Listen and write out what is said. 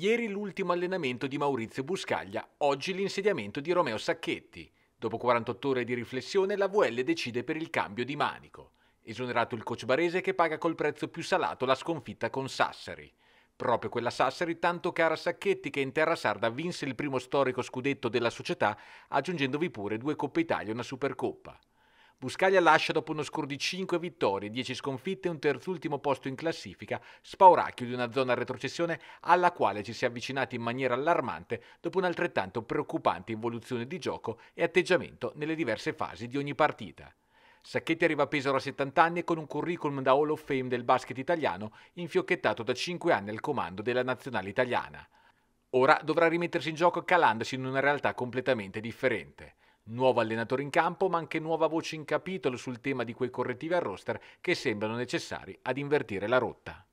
Ieri l'ultimo allenamento di Maurizio Buscaglia, oggi l'insediamento di Romeo Sacchetti. Dopo 48 ore di riflessione la VL decide per il cambio di manico. Esonerato il coach barese che paga col prezzo più salato la sconfitta con Sassari. Proprio quella Sassari tanto cara a Sacchetti che in terra sarda vinse il primo storico scudetto della società aggiungendovi pure due Coppe Italia e una Supercoppa. Buscaglia lascia dopo uno scur di 5 vittorie, 10 sconfitte e un terzultimo posto in classifica, spauracchio di una zona retrocessione alla quale ci si è avvicinati in maniera allarmante dopo un'altrettanto preoccupante involuzione di gioco e atteggiamento nelle diverse fasi di ogni partita. Sacchetti arriva a Pesaro a 70 anni e con un curriculum da Hall of Fame del basket italiano, infiocchettato da 5 anni al comando della nazionale italiana. Ora dovrà rimettersi in gioco calandosi in una realtà completamente differente. Nuovo allenatore in campo, ma anche nuova voce in capitolo sul tema di quei correttivi al roster che sembrano necessari ad invertire la rotta.